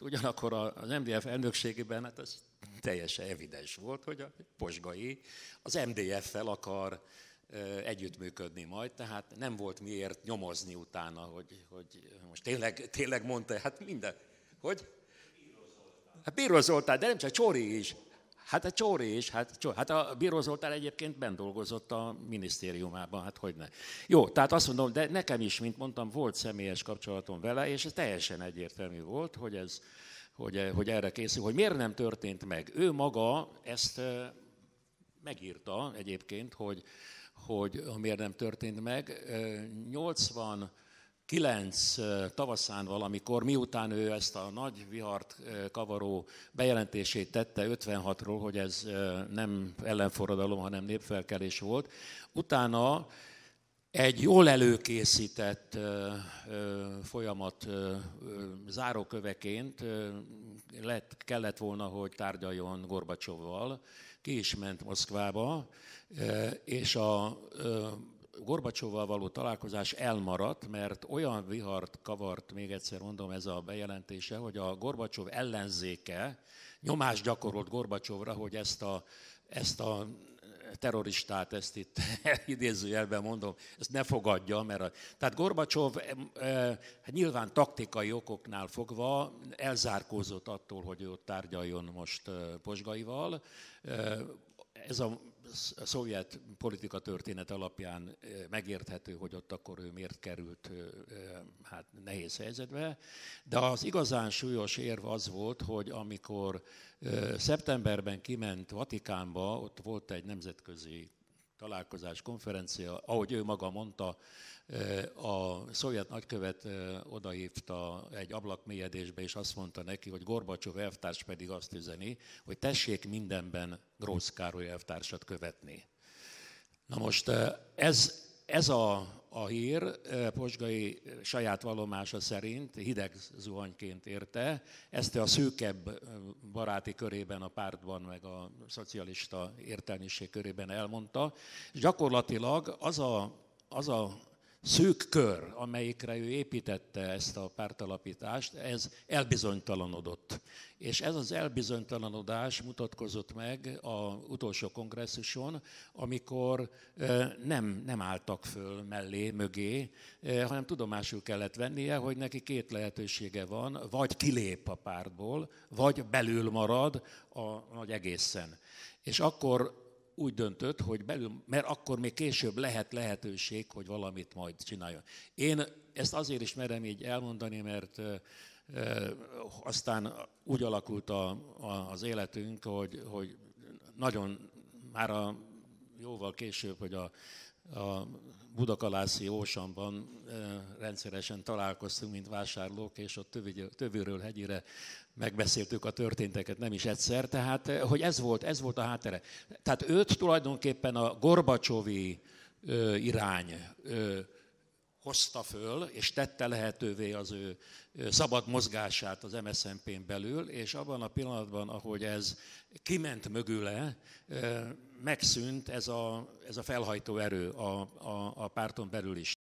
Ugyanakkor az MDF elnökségében hát az teljesen evidens volt, hogy a posgai az MDF-fel akar együttműködni majd, tehát nem volt miért nyomozni utána, hogy, hogy most tényleg, tényleg mondta, hát minden, hogy? Bíró Zoltán. Hát Bíró Zoltán, de nem csak Csori is. Hát a Csóri is, hát, Csóri. hát a Bíró Zoltán egyébként bent dolgozott a minisztériumában, hát hogy ne. Jó, tehát azt mondom, de nekem is, mint mondtam, volt személyes kapcsolatom vele, és ez teljesen egyértelmű volt, hogy, ez, hogy, eh, hogy erre készül, hogy miért nem történt meg. Ő maga ezt eh, megírta egyébként, hogy, hogy miért nem történt meg. 80 eh, kilenc tavaszán valamikor, miután ő ezt a nagy vihart kavaró bejelentését tette 56-ról, hogy ez nem ellenforradalom, hanem népfelkelés volt, utána egy jól előkészített folyamat záróköveként lett, kellett volna, hogy tárgyaljon Gorbacsovval, ki is ment Moszkvába, és a Gorbacsóval való találkozás elmaradt, mert olyan vihart kavart, még egyszer mondom, ez a bejelentése, hogy a Gorbacsov ellenzéke nyomást gyakorolt Gorbacsovra, hogy ezt a, ezt a terroristát, ezt itt idézőjelben mondom, ezt ne fogadja, mert a... tehát Gorbacsov e, nyilván taktikai okoknál fogva elzárkózott attól, hogy ő tárgyaljon most Posgaival, ez a szovjet politika történet alapján eh, megérthető, hogy ott akkor ő miért került eh, eh, hát nehéz helyzetbe, de az igazán súlyos érv az volt, hogy amikor szeptemberben kiment Vatikánba, ott volt egy nemzetközi találkozás, konferencia, ahogy ő maga mondta, eh, a szovjet nagykövet eh, odahívta egy ablakmélyedésbe, és azt mondta neki, hogy Gorbacsov elvtárs pedig azt üzeni, hogy tessék mindenben Grósz Károly elvtársat követni. Na most eh, ez, ez a a hír eh, posgai saját vallomása szerint hideg zuhanyként érte. Ezt a szűkebb eh, baráti körében, a pártban, meg a szocialista értelmiség körében elmondta. És gyakorlatilag az a, az a szűk kör, amelyikre ő építette ezt a pártalapítást, ez elbizonytalanodott. És ez az elbizonytalanodás mutatkozott meg az utolsó kongresszuson, amikor nem, nem álltak föl mellé, mögé, hanem tudomásul kellett vennie, hogy neki két lehetősége van, vagy kilép a pártból, vagy belül marad a nagy egészen. És akkor úgy döntött, hogy belül, mert akkor még később lehet lehetőség, hogy valamit majd csináljon. Én ezt azért is merem így elmondani, mert aztán úgy alakult a, a, az életünk, hogy, hogy nagyon már a, jóval később, hogy a a Budakalászi Ósamban eh, rendszeresen találkoztunk, mint vásárlók, és ott tövőről hegyire megbeszéltük a történteket nem is egyszer, tehát eh, hogy ez volt, ez volt a háttere. Tehát őt tulajdonképpen a Gorbacsovi eh, irány hozta föl, és tette lehetővé az ő szabad mozgását az MSZNP-n belül, és abban a pillanatban, ahogy ez kiment mögüle, megszűnt ez a, ez a felhajtó erő a, a, a párton belül is.